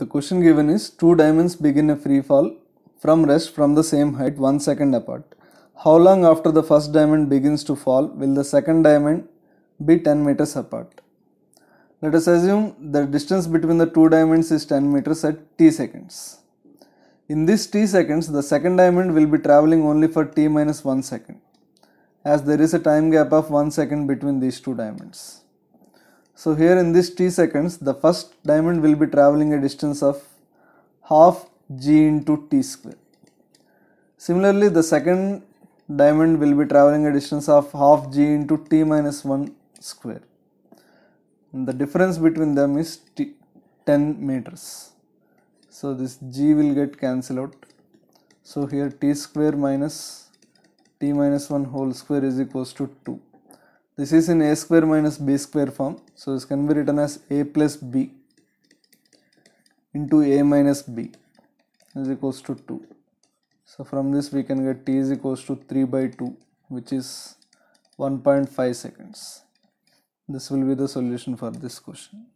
The question given is two diamonds begin a free fall from rest from the same height 1 second apart. How long after the first diamond begins to fall will the second diamond be 10 meters apart? Let us assume the distance between the two diamonds is 10 meters at t seconds. In this t seconds, the second diamond will be traveling only for t minus 1 second as there is a time gap of 1 second between these two diamonds. So here in this t seconds, the first diamond will be traveling a distance of half g into t square. Similarly, the second diamond will be traveling a distance of half g into t minus 1 square. And the difference between them is t 10 meters. So this g will get cancelled out. So here t square minus t minus 1 whole square is equals to 2 this is in a square minus b square form so this can be written as a plus b into a minus b is equals to 2 so from this we can get t is equals to 3 by 2 which is 1.5 seconds this will be the solution for this question